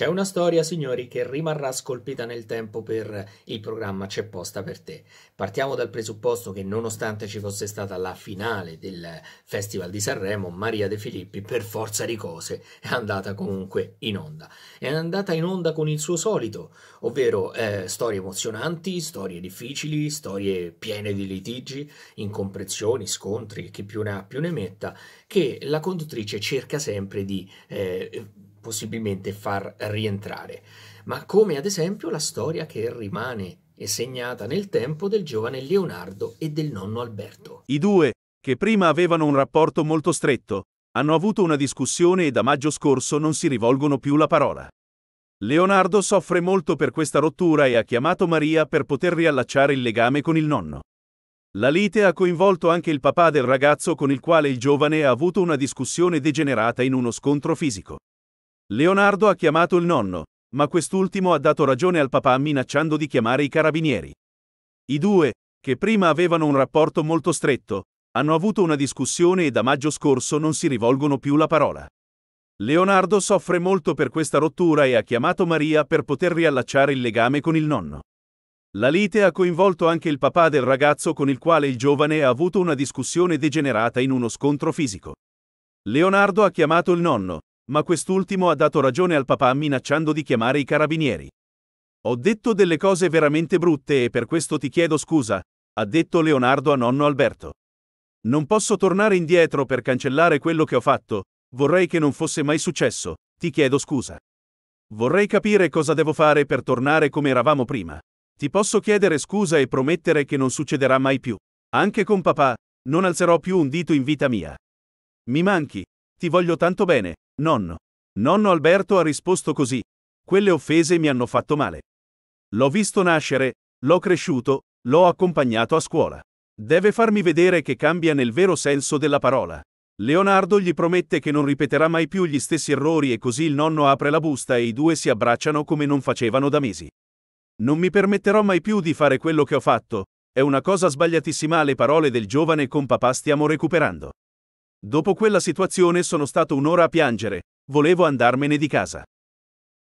C'è una storia, signori, che rimarrà scolpita nel tempo per il programma C'è posta per te. Partiamo dal presupposto che nonostante ci fosse stata la finale del Festival di Sanremo, Maria De Filippi per forza di cose è andata comunque in onda. È andata in onda con il suo solito, ovvero eh, storie emozionanti, storie difficili, storie piene di litigi, incomprensioni, scontri, chi più ne ha più ne metta, che la conduttrice cerca sempre di... Eh, possibilmente far rientrare, ma come ad esempio la storia che rimane e segnata nel tempo del giovane Leonardo e del nonno Alberto. I due, che prima avevano un rapporto molto stretto, hanno avuto una discussione e da maggio scorso non si rivolgono più la parola. Leonardo soffre molto per questa rottura e ha chiamato Maria per poter riallacciare il legame con il nonno. La lite ha coinvolto anche il papà del ragazzo con il quale il giovane ha avuto una discussione degenerata in uno scontro fisico. Leonardo ha chiamato il nonno, ma quest'ultimo ha dato ragione al papà minacciando di chiamare i carabinieri. I due, che prima avevano un rapporto molto stretto, hanno avuto una discussione e da maggio scorso non si rivolgono più la parola. Leonardo soffre molto per questa rottura e ha chiamato Maria per poter riallacciare il legame con il nonno. La lite ha coinvolto anche il papà del ragazzo con il quale il giovane ha avuto una discussione degenerata in uno scontro fisico. Leonardo ha chiamato il nonno, ma quest'ultimo ha dato ragione al papà minacciando di chiamare i carabinieri. Ho detto delle cose veramente brutte e per questo ti chiedo scusa, ha detto Leonardo a nonno Alberto. Non posso tornare indietro per cancellare quello che ho fatto, vorrei che non fosse mai successo, ti chiedo scusa. Vorrei capire cosa devo fare per tornare come eravamo prima. Ti posso chiedere scusa e promettere che non succederà mai più. Anche con papà, non alzerò più un dito in vita mia. Mi manchi, ti voglio tanto bene, Nonno. Nonno Alberto ha risposto così. Quelle offese mi hanno fatto male. L'ho visto nascere, l'ho cresciuto, l'ho accompagnato a scuola. Deve farmi vedere che cambia nel vero senso della parola. Leonardo gli promette che non ripeterà mai più gli stessi errori e così il nonno apre la busta e i due si abbracciano come non facevano da mesi. Non mi permetterò mai più di fare quello che ho fatto, è una cosa sbagliatissima, le parole del giovane con papà stiamo recuperando. Dopo quella situazione sono stato un'ora a piangere, volevo andarmene di casa.